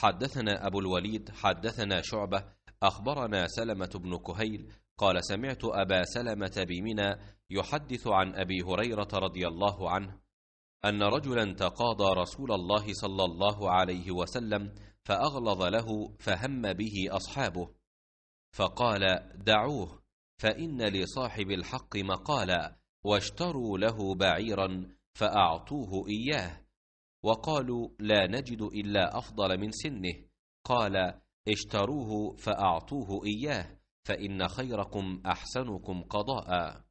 حدثنا أبو الوليد حدثنا شعبة أخبرنا سلمة بن كهيل قال سمعت أبا سلمة بمنى يحدث عن أبي هريرة رضي الله عنه أن رجلا تقاضى رسول الله صلى الله عليه وسلم فأغلظ له فهم به أصحابه فقال دعوه فإن لصاحب الحق مقالا واشتروا له بعيرا فأعطوه إياه وقالوا لا نجد إلا أفضل من سنه قال اشتروه فأعطوه إياه فإن خيركم أحسنكم قضاءً